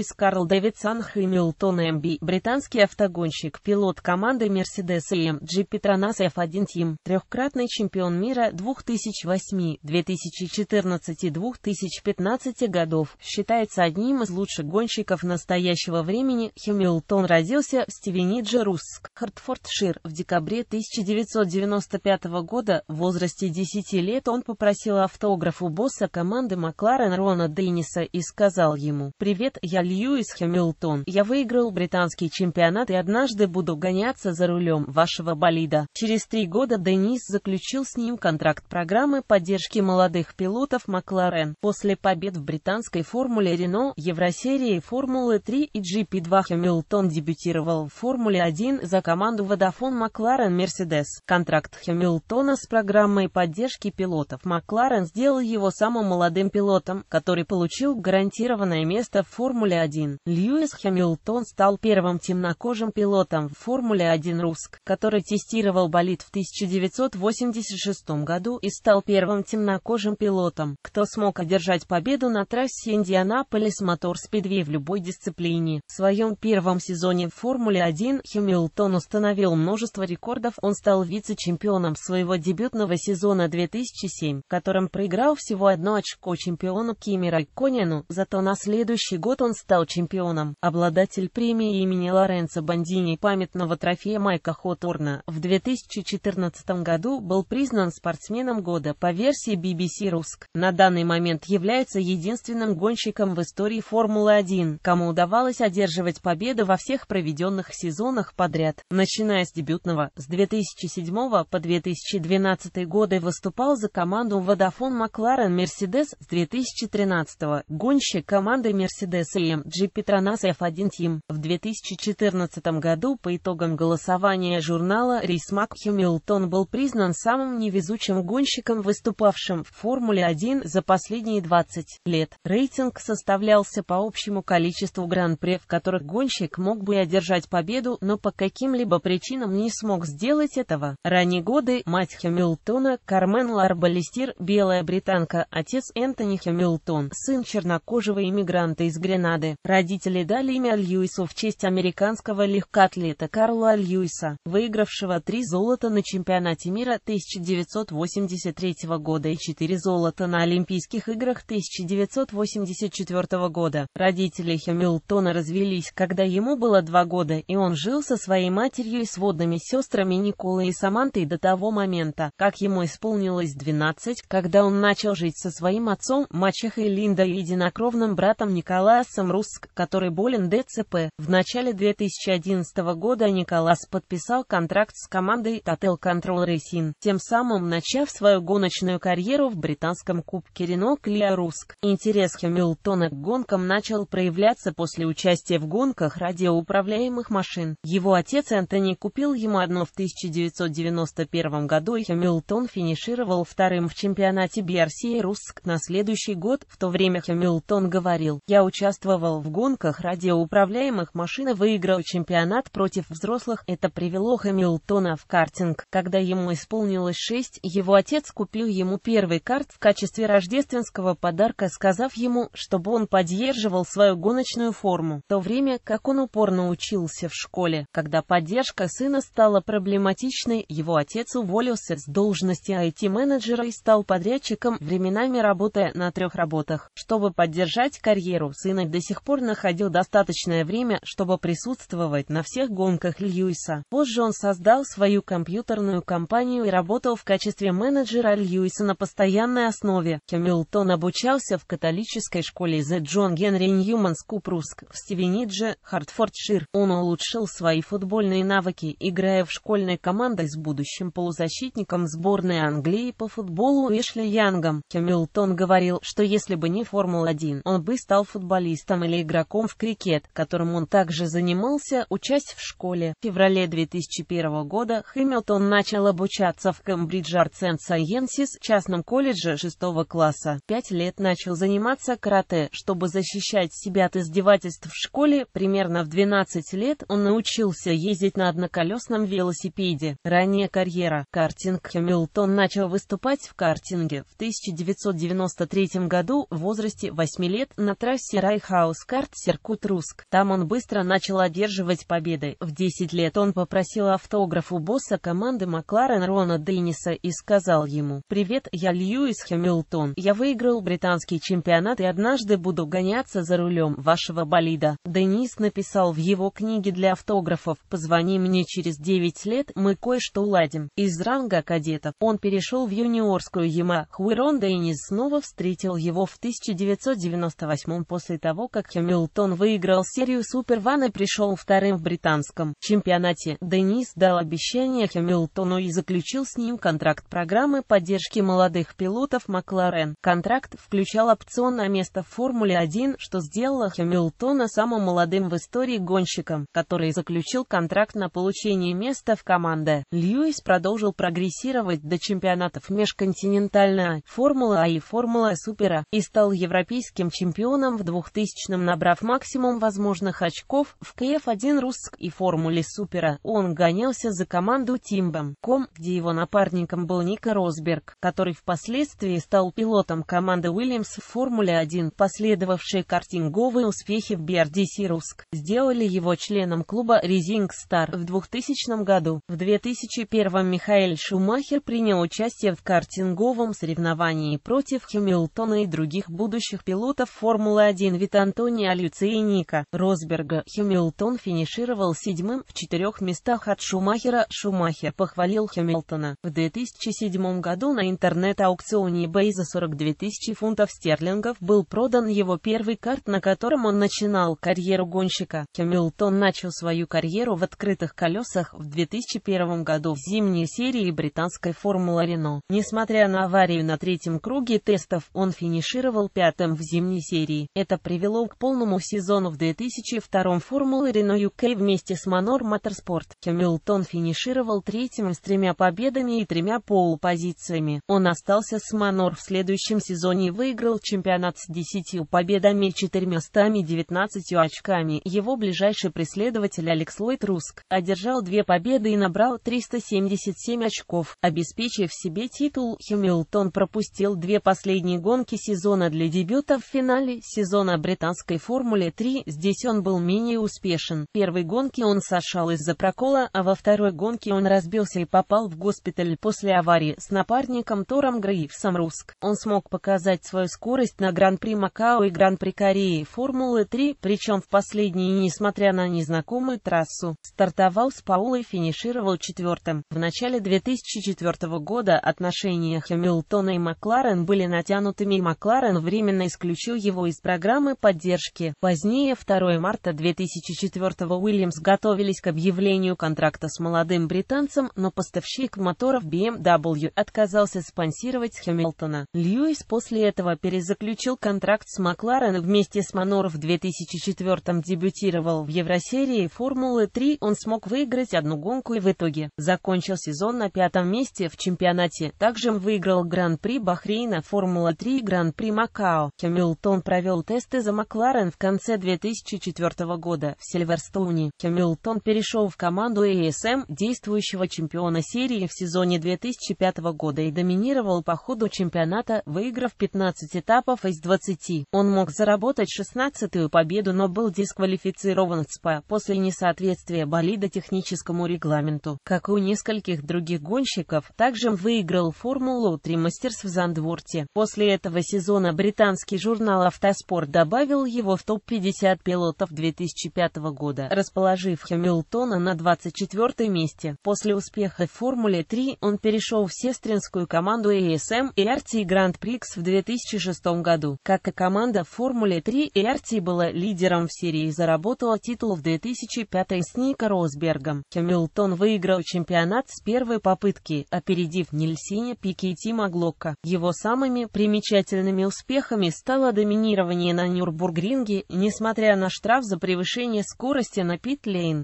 Льюис Карл Дэвидсон Хэмилтон МБ, британский автогонщик, пилот команды Mercedes AMG Petronas F1 Team, трехкратный чемпион мира 2008, 2014 и 2015 годов, считается одним из лучших гонщиков настоящего времени. Хэмилтон родился в Стивенидже, Русск, Хартфордшир, в декабре 1995 года, в возрасте 10 лет он попросил автограф у босса команды Макларен Рона Денниса и сказал ему «Привет, я Льюис Хэмилтон. Я выиграл британский чемпионат и однажды буду гоняться за рулем вашего болида. Через три года Денис заключил с ним контракт программы поддержки молодых пилотов Макларен. После побед в британской формуле Рено, Евросерии Формулы 3 и GP2 Хэмилтон дебютировал в Формуле 1 за команду Водофон Макларен Мерседес. Контракт Хэмилтона с программой поддержки пилотов Макларен сделал его самым молодым пилотом, который получил гарантированное место в Формуле Льюис Хэмилтон стал первым темнокожим пилотом в Формуле-1 Руск, который тестировал болид в 1986 году и стал первым темнокожим пилотом, кто смог одержать победу на трассе Индианаполис Мотор Спидвей в любой дисциплине. В своем первом сезоне в Формуле-1 Хэмилтон установил множество рекордов, он стал вице-чемпионом своего дебютного сезона 2007, которым проиграл всего одно очко чемпиону Кими Райконену, зато на следующий год он стал стал чемпионом. Обладатель премии имени Лоренцо Бандини памятного трофея Майка Хоторна в 2014 году был признан спортсменом года по версии BBC Русск. На данный момент является единственным гонщиком в истории Формулы-1, кому удавалось одерживать победы во всех проведенных сезонах подряд. Начиная с дебютного, с 2007 по 2012 годы выступал за команду Vodafone McLaren Mercedes с 2013 гонщик команды Mercedes и BMG Petronas F1 Team. В 2014 году по итогам голосования журнала Рейс Хэмилтон был признан самым невезучим гонщиком, выступавшим в Формуле-1 за последние 20 лет. Рейтинг составлялся по общему количеству гран-при, в которых гонщик мог бы одержать победу, но по каким-либо причинам не смог сделать этого. Ранние годы мать Хэмилтона Кармен Ларбалистир, белая британка, отец Энтони Хэмилтон, сын чернокожего иммигранта из Гренады. Канады. Родители дали имя Льюису в честь американского легкоатлета Карла Льюиса, выигравшего три золота на чемпионате мира 1983 года и четыре золота на Олимпийских играх 1984 года. Родители Хэмилтона развелись, когда ему было два года, и он жил со своей матерью и сводными сестрами Николой и Самантой до того момента, как ему исполнилось 12, когда он начал жить со своим отцом, мачехой Линдой и единокровным братом Николасом Максим Русск, который болен ДЦП. В начале 2011 года Николас подписал контракт с командой Total Control Racing, тем самым начав свою гоночную карьеру в британском кубке Рено Клиа Руск. Интерес Хэмилтона к гонкам начал проявляться после участия в гонках радиоуправляемых машин. Его отец Энтони купил ему одно в 1991 году и Хэмилтон финишировал вторым в чемпионате BRC Руск на следующий год, в то время Хэмилтон говорил, «Я участвовал участвовал в гонках радиоуправляемых машин и выиграл чемпионат против взрослых. Это привело Хэмилтона в картинг. Когда ему исполнилось 6, его отец купил ему первый карт в качестве рождественского подарка, сказав ему, чтобы он поддерживал свою гоночную форму. В то время, как он упорно учился в школе, когда поддержка сына стала проблематичной, его отец уволился с должности IT-менеджера и стал подрядчиком, временами работая на трех работах, чтобы поддержать карьеру сына до сих сих пор находил достаточное время, чтобы присутствовать на всех гонках Льюиса. Позже он создал свою компьютерную компанию и работал в качестве менеджера Льюиса на постоянной основе. Хэмилтон обучался в католической школе The John Henry Newman Купруск в Стивенидже, Хартфордшир. Он улучшил свои футбольные навыки, играя в школьной команде с будущим полузащитником сборной Англии по футболу Эшли Янгом. Хэмилтон говорил, что если бы не Формула-1, он бы стал футболистом тренером или игроком в крикет, которым он также занимался, учась в школе. В феврале 2001 года Хэмилтон начал обучаться в Кембридж Arts and частном колледже 6 класса. Пять лет начал заниматься карате, чтобы защищать себя от издевательств в школе. Примерно в 12 лет он научился ездить на одноколесном велосипеде. Ранняя карьера. Картинг Хэмилтон начал выступать в картинге в 1993 году в возрасте 8 лет на трассе Райхаус. Аускарт Серкут Руск. Там он быстро начал одерживать победы. В 10 лет он попросил автограф у босса команды Макларен Рона Денниса и сказал ему «Привет, я Льюис Хэмилтон. Я выиграл британский чемпионат и однажды буду гоняться за рулем вашего болида». Денис написал в его книге для автографов «Позвони мне через 9 лет, мы кое-что уладим». Из ранга кадетов он перешел в юниорскую ЕМА. Хуирон Деннис снова встретил его в 1998 после того, как как Хэмилтон выиграл серию Суперван и пришел вторым в британском чемпионате, Денис дал обещание Хэмилтону и заключил с ним контракт программы поддержки молодых пилотов Макларен. Контракт включал опцион на место в Формуле-1, что сделало Хэмилтона самым молодым в истории гонщиком, который заключил контракт на получение места в команде. Льюис продолжил прогрессировать до чемпионатов межконтинентальная Формула А и Формула Супера и стал европейским чемпионом в 2000 отличным, набрав максимум возможных очков в КФ-1 Русск и формуле Супера. Он гонялся за команду Тимбом.ком, где его напарником был Ника Росберг, который впоследствии стал пилотом команды Уильямс в Формуле-1. Последовавшие картинговые успехи в BRDC Русск сделали его членом клуба Rising Стар в 2000 году. В 2001 Михаил Шумахер принял участие в картинговом соревновании против Хэмилтона и других будущих пилотов Формулы-1 Витан Антонио Люци Ника Росберга. Хэмилтон финишировал седьмым в четырех местах от Шумахера. Шумахер похвалил Хэмилтона. В 2007 году на интернет-аукционе eBay за 42 тысячи фунтов стерлингов был продан его первый карт, на котором он начинал карьеру гонщика. Хэмилтон начал свою карьеру в открытых колесах в 2001 году в зимней серии британской Формулы Рено. Несмотря на аварию на третьем круге тестов, он финишировал пятым в зимней серии. Это привело готовил к полному сезону в 2002 Формулы Рено UK вместе с Manor Motorsport. Хэмилтон финишировал третьим с тремя победами и тремя полупозициями. Он остался с Манор в следующем сезоне и выиграл чемпионат с 10 победами и 419 очками. Его ближайший преследователь Алекс Ллойд Руск одержал две победы и набрал 377 очков. Обеспечив себе титул, Хэмилтон пропустил две последние гонки сезона для дебюта в финале сезона британ американской Формуле 3, здесь он был менее успешен. В первой гонке он сошел из-за прокола, а во второй гонке он разбился и попал в госпиталь после аварии с напарником Тором Грейвсом Руск. Он смог показать свою скорость на Гран-при Макао и Гран-при Кореи Формулы 3, причем в последней, несмотря на незнакомую трассу, стартовал с Паула и финишировал четвертым. В начале 2004 года отношения Хэмилтона и Макларен были натянутыми и Макларен временно исключил его из программы поддержки поддержки. Позднее, 2 марта 2004 Уильямс готовились к объявлению контракта с молодым британцем, но поставщик моторов BMW отказался спонсировать Хэмилтона. Льюис после этого перезаключил контракт с Макларен вместе с Манор в 2004 дебютировал в Евросерии Формулы-3, он смог выиграть одну гонку и в итоге закончил сезон на пятом месте в чемпионате. Также выиграл Гран-при Бахрейна Формула-3 и Гран-при Макао. Хэмилтон провел тесты за Макао. Макларен в конце 2004 года в Сильверстоуне. Хэмилтон перешел в команду ASM, действующего чемпиона серии в сезоне 2005 года и доминировал по ходу чемпионата, выиграв 15 этапов из 20. Он мог заработать 16-ю победу, но был дисквалифицирован в СПА после несоответствия болида техническому регламенту. Как и у нескольких других гонщиков, также выиграл Формулу-3 мастерств в Зандворте. После этого сезона британский журнал «Автоспорт» добавил поставил его в топ-50 пилотов 2005 года, расположив Хэмилтона на 24 месте. После успеха в Формуле-3 он перешел в сестринскую команду ASM и RT Grand Prix в 2006 году. Как и команда в Формуле-3, RT была лидером в серии и заработала титул в 2005 с Ника Росбергом. Хэмилтон выиграл чемпионат с первой попытки, опередив Нильсиня, Пике и Тима Глока. Его самыми примечательными успехами стало доминирование на Нюрбургринге Нюрбургринге, несмотря на штраф за превышение скорости на пит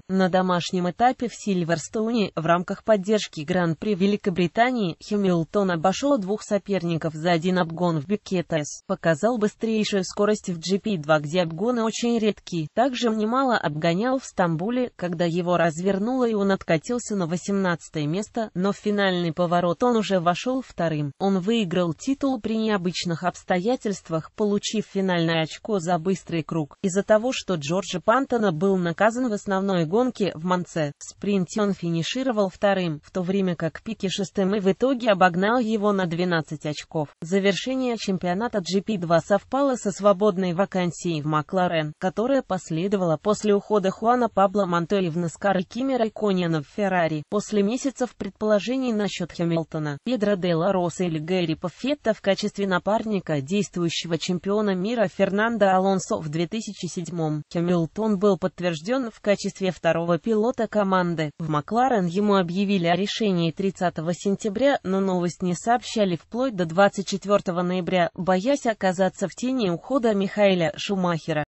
на домашнем этапе в Сильверстоуне в рамках поддержки Гран-при Великобритании, Хэмилтон обошел двух соперников за один обгон в Бикетес, показал быстрейшую скорость в GP2, где обгоны очень редки. Также немало обгонял в Стамбуле, когда его развернуло и он откатился на 18 место, но в финальный поворот он уже вошел вторым. Он выиграл титул при необычных обстоятельствах, получив финальное очко за быстрый круг. Из-за того, что Джорджи Пантона был наказан в основной гонке в Монце, в спринте он финишировал вторым, в то время как Пики шестым и в итоге обогнал его на 12 очков. Завершение чемпионата GP2 совпало со свободной вакансией в Макларен, которая последовала после ухода Хуана Пабло Монтелли в Наскар и Кими Райконена в Феррари. После месяцев предположений насчет Хэмилтона, Педро Делла Росса или Гэри Паффетта в качестве напарника действующего чемпиона мира Фернандо Алонсо в 2007. Хэмилтон был подтвержден в качестве второго пилота команды. В Макларен ему объявили о решении 30 сентября, но новость не сообщали вплоть до 24 ноября, боясь оказаться в тени ухода Михаила Шумахера.